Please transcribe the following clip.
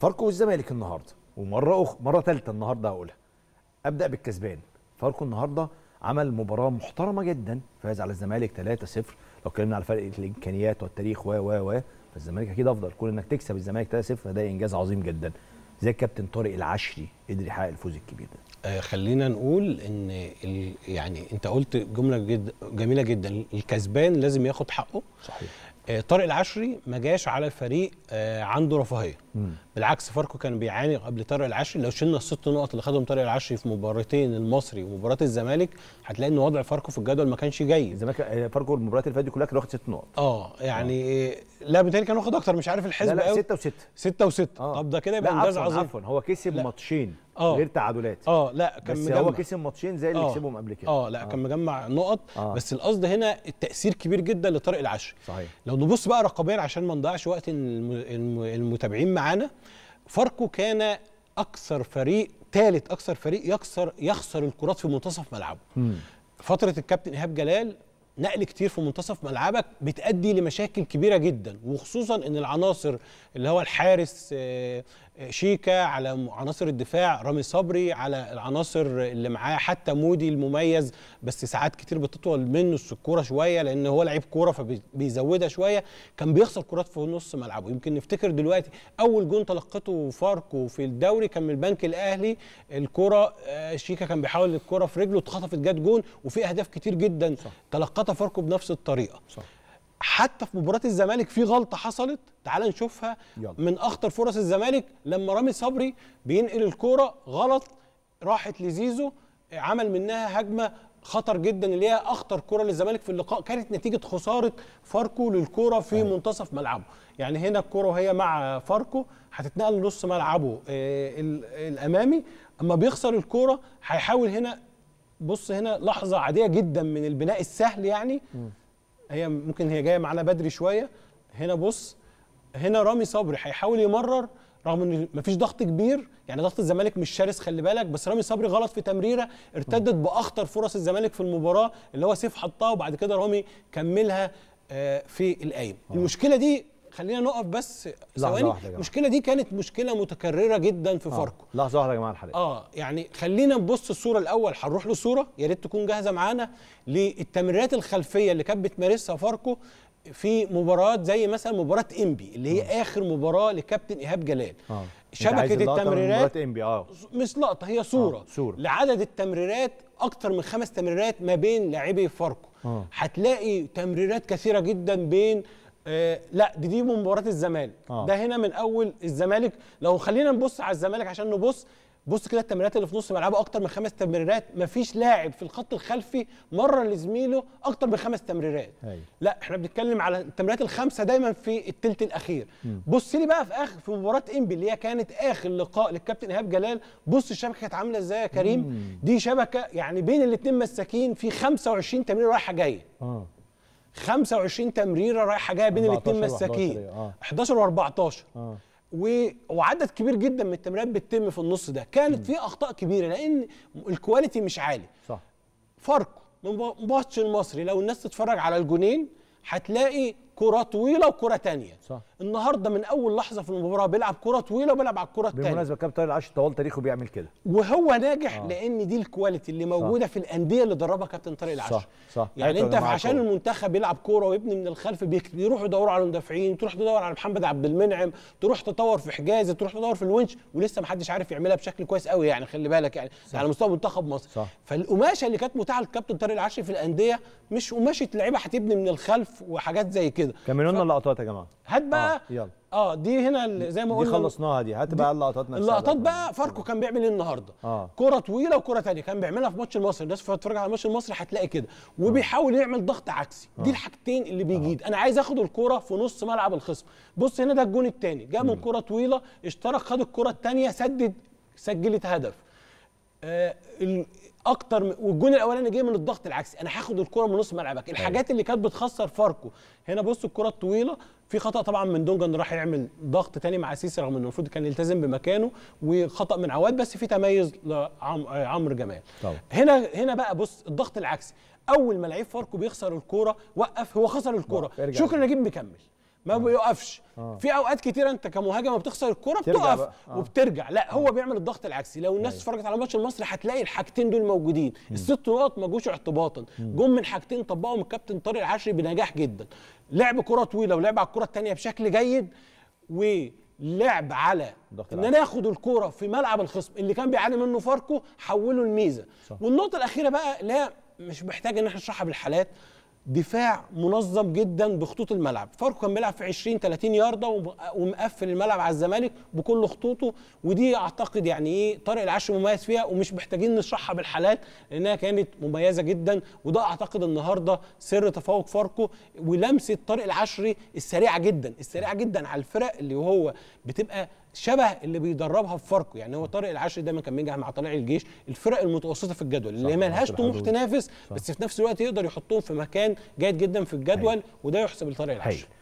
فاركو والزمالك النهارده ومره أخ... مره ثالثه النهارده هقولها ابدا بالكسبان فاركو النهارده عمل مباراه محترمه جدا فاز على الزمالك 3-0 لو اتكلمنا على فرق الامكانيات والتاريخ و و و فالزمالك اكيد افضل كون انك تكسب الزمالك 3-0 فده انجاز عظيم جدا زي الكابتن طارق العشري قدر يحقق الفوز الكبير ده آه خلينا نقول ان ال... يعني انت قلت جمله جد جميله جدا الكسبان لازم ياخد حقه صحيح آه، طارق العشري ما جاش على الفريق آه، عنده رفاهيه بالعكس فاركو كان بيعاني قبل طارق العشري لو شلنا الست نقط اللي خدهم طارق العشري في مباراتين المصري ومباراه الزمالك هتلاقي ان وضع فاركو في الجدول ما كانش جيد الزمالك آه، فاركو المباريات اللي فاتت دي كلها كان واخد ست نقط اه يعني لا بالتالي كان واخد اكتر مش عارف الحسبه لا لا 6 و6 6 و6 طب ده كده يبقى انجاز عظيم عفوا هو كسب ماتشين أوه. غير تعادلات اه لا كان بس مجمع. هو كسب ماتشين زي اللي آه. كسبهم قبل كده اه لا أوه. كان آه. مجمع نقط أوه. بس القصد هنا التاثير كبير جدا لطارق العشري صحيح لو نبص بقى رقميا عشان ما نضيعش وقت المتابعين معانا فاركو كان اكثر فريق ثالث اكثر فريق يكسر يخسر الكرات في منتصف ملعبه فتره الكابتن ايهاب جلال نقل كتير في منتصف ملعبك بتأدي لمشاكل كبيرة جدا وخصوصا ان العناصر اللي هو الحارس آه، آه، شيكا على عناصر الدفاع رامي صبري على العناصر اللي معاه حتى مودي المميز بس ساعات كتير بتطول منه الكوره شويه لان هو لعيب كوره فبيزودها شويه كان بيخسر كرات في نص ملعبه يمكن نفتكر دلوقتي اول جون تلقته فاركو في الدوري كان من البنك الاهلي الكوره آه، شيكا كان بيحاول الكوره في رجله اتخطفت جت جون وفي اهداف كتير جدا تلقت ولا بنفس الطريقه صح. حتى في مباراه الزمالك في غلطه حصلت تعال نشوفها يلا. من اخطر فرص الزمالك لما رامي صبري بينقل الكوره غلط راحت لزيزو عمل منها هجمه خطر جدا اللي هي اخطر كره للزمالك في اللقاء كانت نتيجه خساره فاركو للكره في أيوة. منتصف ملعبه يعني هنا الكره وهي مع فاركو هتتنقل لنص ملعبه آه، الامامي اما بيخسر الكره هيحاول هنا بص هنا لحظه عاديه جدا من البناء السهل يعني هي ممكن هي جايه معانا بدري شويه هنا بص هنا رامي صبري هيحاول يمرر رغم ان مفيش ضغط كبير يعني ضغط الزمالك مش شرس خلي بالك بس رامي صبري غلط في تمريره ارتدت باخطر فرص الزمالك في المباراه اللي هو سيف حطها وبعد كده رامي كملها آه، في القايم آه. المشكله دي خلينا نقف بس ثواني المشكله دي كانت مشكله متكرره جدا في آه. فاركو لحظه واحده يا جماعه الحلقه اه يعني خلينا نبص الصوره الاول هنروح للصوره يا ريت تكون جاهزه معانا للتمريرات الخلفيه اللي كانت بتمارسها فاركو في مباراه زي مثلا مباراه انبي اللي هي آه. اخر مباراه لكابتن ايهاب جلال آه. شبكه التمريرات اه مش لقطه هي صوره آه. صوره لعدد التمريرات اكتر من خمس تمريرات ما بين لاعبي فاركو آه. هتلاقي تمريرات كثيره جدا بين آه لا دي دي مباراه الزمالك آه. ده هنا من اول الزمالك لو خلينا نبص على الزمالك عشان نبص بص كده التمريرات اللي في نص ملعبه اكتر من خمس تمريرات مفيش لاعب في الخط الخلفي مره لزميله اكتر من خمس تمريرات هي. أيوه. لا احنا بنتكلم على التمريرات الخمسه دايما في الثلث الاخير بص لي بقى في اخر في مباراه انبي اللي هي كانت اخر لقاء للكابتن ايهاب جلال بص الشبكه كانت عامله ازاي يا كريم مم. دي شبكه يعني بين الاثنين مساكين في 25 تمريره رايحه جايه آه. 25 تمريره رايحه جايه بين الاثنين مساكين 11 أيوة، آه. و14 آه. و... وعدد كبير جدا من التمريرات بتتم في النص ده كانت في اخطاء كبيره لان الكواليتي مش عالي صح فرق من ماتش المصري لو الناس تتفرج على الجونين هتلاقي كره طويله وكره تانية صح. النهارده من اول لحظه في المباراه بيلعب كره طويله وبيلعب على الكره التانية بالمناسبه كابتن طارق العش طوال تاريخه بيعمل كده وهو ناجح آه. لان دي الكواليتي اللي موجوده صح. في الانديه اللي دربها كابتن طارق العش صح. صح. يعني انت عشان كورة. المنتخب يلعب كوره ويبني من الخلف بيروح يدوروا على المدافعين تروح تدور على محمد عبد المنعم تروح تطور في حجازي تروح تدور في الونش ولسه ما حدش عارف يعملها بشكل كويس قوي يعني خلي بالك يعني صح. على مستوى منتخب مصر صح. فالقماشه اللي كانت متاحه لكابتن طارق العش في الانديه مش قماشه لعيبه هتبني من الخلف وحاجات زي كده كده كملوا لنا ف... اللقطات يا جماعه هات بقى آه يلا اه دي هنا زي ما قلنا دي خلصناها دي هات بقى اللقطات نفسها اللقطات بقى فاركو كان بيعمل ايه النهارده؟ آه. كره طويله وكره ثانيه كان بيعملها في ماتش المصري الناس بتتفرج على ماتش المصري هتلاقي كده وبيحاول يعمل ضغط عكسي آه. دي الحاجتين اللي بيجيد آه. انا عايز اخد الكره في نص ملعب الخصم بص هنا ده الجون الثاني جاء من كره طويله اشترك خد الكره الثانيه سدد سجلت هدف آه اكتر من والجون الاولاني جه من الضغط العكسي انا هاخد الكره من نص ملعبك الحاجات اللي كانت بتخسر فاركو هنا بص الكره الطويله في خطا طبعا من دونجان راح يعمل ضغط تاني مع سيسي رغم انه المفروض كان يلتزم بمكانه وخطا من عواد بس في تميز لعمرو جمال طبعا. هنا هنا بقى بص الضغط العكسي اول ما لعيب فاركو بيخسر الكوره وقف هو خسر الكوره شكرا نجيب مكمل ما آه. بيقفش آه. في اوقات كتيره انت كمهاجم بتخسر الكوره بتقف آه. وبترجع لا هو آه. بيعمل الضغط العكسي لو الناس أيوه. اتفرجت على ماتش المصري هتلاقي الحاجتين دول موجودين الست نقط ما جوش اعتباطا جم من حاجتين طبقهم الكابتن طارق العشري بنجاح جدا لعب كره طويله ولعب على الكره الثانيه بشكل جيد و لعب على ان انا اخد الكوره في ملعب الخصم اللي كان بيعاني منه فاركو حوله لميزه والنقطه الاخيره بقى لا مش محتاج ان احنا نشرحها بالحالات دفاع منظم جدا بخطوط الملعب فاركو كان بيلعب في 20 30 يارده ومقفل الملعب على الزمالك بكل خطوطه ودي اعتقد يعني ايه طارق العاشر مميز فيها ومش محتاجين نشرحها بالحالات لانها كانت مميزه جدا وده اعتقد النهارده سر تفوق فاركو ولمسه طارق العشري السريعه جدا السريعه جدا على الفرق اللي هو بتبقى شبه اللي بيدربها في فاركو يعني هو طارق العشري دايما كان بينجح مع طلائع الجيش الفرق المتوسطه في الجدول اللي ما لهاش طموح تنافس بس في نفس الوقت يقدر يحطهم في مكان جيد جدا في الجدول هي. وده يحسب لطارق العشري